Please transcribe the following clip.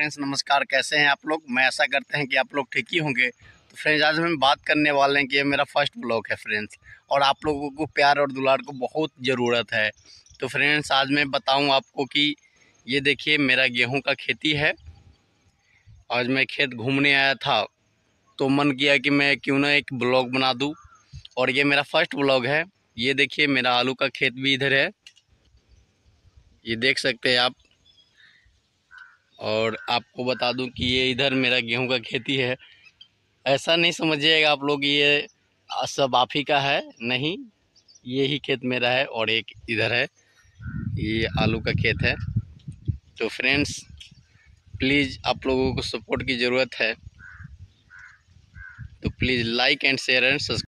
friends नमस्कार कैसे हैं आप लोग मैं ऐसा करते हैं कि आप लोग ठीक ही होंगे तो फ्रेंड्स आज हम बात करने वाले हैं कि ये मेरा फर्स्ट ब्लॉग है फ्रेंड्स और आप लोगों को प्यार और दुलार को बहुत ज़रूरत है तो फ्रेंड्स आज मैं बताऊं आपको कि ये देखिए मेरा गेहूँ का खेती है आज मैं खेत घूमने आया था तो मन किया कि मैं क्यों ना एक ब्लॉग बना दूँ और ये मेरा फर्स्ट ब्लॉग है ये देखिए मेरा आलू का खेत भी इधर है ये देख सकते हैं आप और आपको बता दूं कि ये इधर मेरा गेहूं का खेती है ऐसा नहीं समझिएगा आप लोग ये सब आप ही का है नहीं ये ही खेत मेरा है और एक इधर है ये आलू का खेत है तो फ्रेंड्स प्लीज़ आप लोगों को सपोर्ट की ज़रूरत है तो please like and share and subscribe